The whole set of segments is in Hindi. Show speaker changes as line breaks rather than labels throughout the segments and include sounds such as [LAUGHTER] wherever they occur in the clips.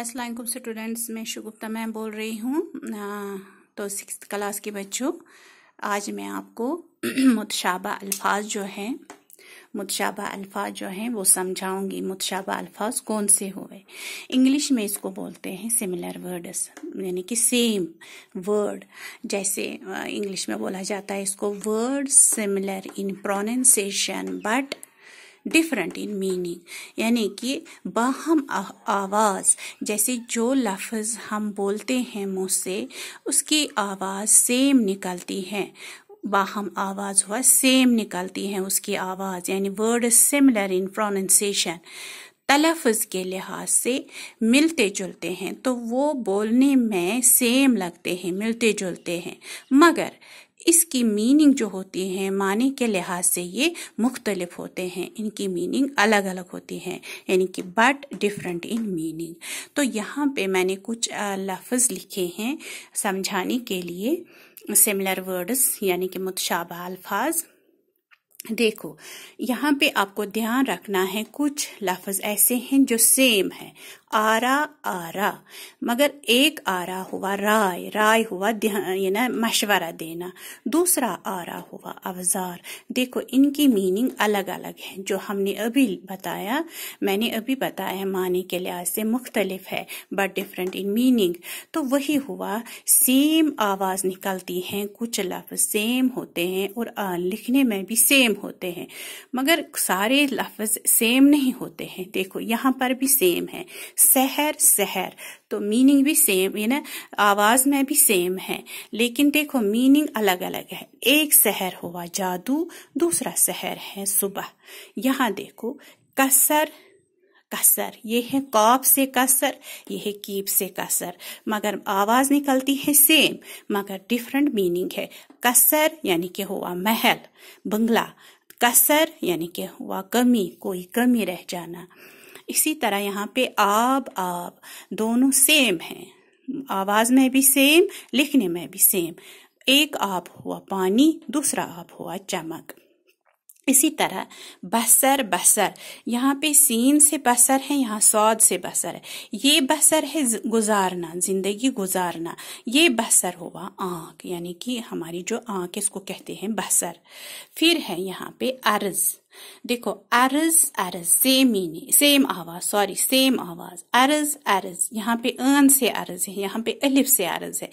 असलम स्टूडेंट्स मैं शुगुप्ता मैम बोल रही हूँ तो सिक्स क्लास के बच्चों आज मैं आपको [CLEARS THROAT] मुतशाबा अल्फाज जो हैं मुतशाबा अल्फाज जो हैं वो समझाऊंगी मुतशाबा अल्फाज कौन से हुए इंग्लिश में इसको बोलते हैं सिमिलर वर्ड्स यानी कि सेम वर्ड जैसे इंग्लिश में बोला जाता है इसको word similar in pronunciation but different in meaning यानी कि बाहम आवाज़ जैसे जो लफ्ज़ हम बोलते हैं मुँह से उसकी आवाज़ सेम निकलती है बाहम आवाज़ हुआ सेम निकलती है उसकी आवाज़ यानी वर्ड सिमिलर इन प्रोनंसिएशन तलफ़ के लिहाज से मिलते जुलते हैं तो वो बोलने में सेम लगते हैं मिलते जुलते हैं मगर इसकी मीनिंग जो होती है माने के लिहाज से ये मुख्तलिफ होते हैं इनकी मीनिंग अलग अलग होती है यानी कि बट डिफरेंट इन मीनिंग तो यहाँ पे मैंने कुछ लफ्ज़ लिखे हैं समझाने के लिए सिमिलर वर्ड्स यानी कि मुतशाबा अल्फाज देखो यहाँ पे आपको ध्यान रखना है कुछ लफ्ज़ ऐसे हैं जो सेम है आरा आरा मगर एक आरा हुआ राय राय हुआ ये ना मशवरा देना दूसरा आरा हुआ अवजार देखो इनकी मीनिंग अलग अलग है जो हमने अभी बताया मैंने अभी बताया माने के लिहाज से मुख्तलिफ है बट डिफरेंट इन मीनिंग तो वही हुआ सेम आवाज निकलती है कुछ लफ्ज सेम होते हैं और लिखने में भी सेम होते हैं मगर सारे लफ्ज सेम नहीं होते हैं देखो यहाँ पर भी सेम है शहर शहर तो मीनिंग भी सेम है ना आवाज में भी सेम है लेकिन देखो मीनिंग अलग अलग है एक शहर हुआ जादू दूसरा शहर है सुबह यहाँ देखो कसर कसर ये है कॉप से कसर ये है कीप से कसर मगर आवाज निकलती है सेम मगर डिफरेंट मीनिंग है कसर यानी कि हुआ महल बंगला कसर यानी कि हुआ कमी कोई कमी रह जाना इसी तरह यहाँ पे आब आब दोनों सेम हैं आवाज में भी सेम लिखने में भी सेम एक आब हुआ पानी दूसरा आब हुआ चमक इसी तरह बसर बसर यहाँ पे सीन से बसर है यहाँ सौद से बसर है ये बसर है गुजारना जिंदगी गुजारना ये बसर हुआ आंख यानी कि हमारी जो आंख इसको कहते हैं बसर फिर है यहाँ पे अर्ज़ देखो अरज अरज सेम मीनिंग सेम आवाज सॉरी सेम आवाज अरज अरज यहाँ पे अन से अरज है यहाँ पे अलिफ से अरज है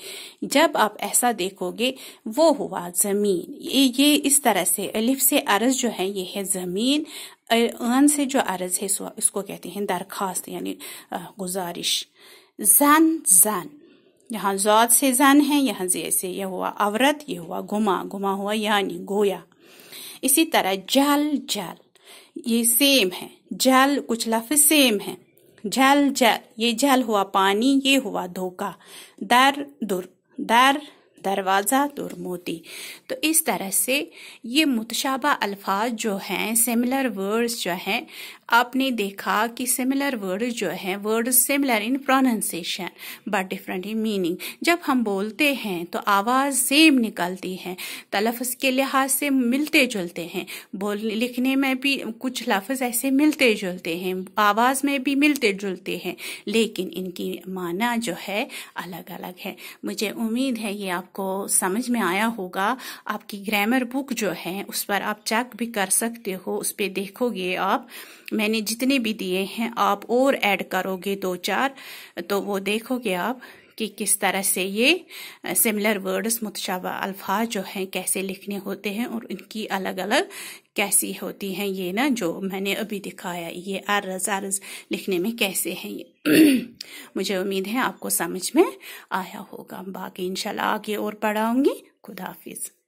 जब आप ऐसा देखोगे वो हुआ जमीन ये ये इस तरह से अलिफ से अरज जो है ये है जमीन अन से जो अरज है इसको कहते हैं दरखास्त यानी गुजारिश जन जन यहाँ जौत से जन है यहाँ जे से यह हुआ अवरत यह हुआ गुमा गुमा हुआ यानी गोया इसी तरह जल जल ये सेम है जल कुछ लफ्ज सेम है जल जल ये जल हुआ पानी ये हुआ धोखा दर दुर दर दरवाज़ा दुर मोती तो इस तरह से ये मुतशाबा अल्फाज जो हैं सिमिलर वर्ड्स जो हैं आपने देखा कि सिमिलर वर्ड जो है word similar in pronunciation but different in meaning जब हम बोलते हैं तो आवाज़ सेम निकलती है तलफज के लिहाज से मिलते जुलते हैं बोल लिखने में भी कुछ लफ्ज़ ऐसे मिलते जुलते हैं आवाज़ में भी मिलते जुलते हैं लेकिन इनकी माना जो है अलग अलग है मुझे उम्मीद है ये आपको समझ में आया होगा आपकी ग्रामर बुक जो है उस पर आप चेक भी कर सकते हो उस पर देखोगे आप मैंने जितने भी दिए हैं आप और ऐड करोगे दो चार तो वो देखोगे आप कि किस तरह से ये सिमिलर वर्ड्स मुतशाबा अल्फाज जो हैं कैसे लिखने होते हैं और इनकी अलग अलग कैसी होती हैं ये ना जो मैंने अभी दिखाया ये अर्ज अर्ज लिखने में कैसे हैं ये [CLEARS THROAT] मुझे उम्मीद है आपको समझ में आया होगा बाकी इंशाल्लाह आगे और पढ़ाऊंगी खुदाफिज़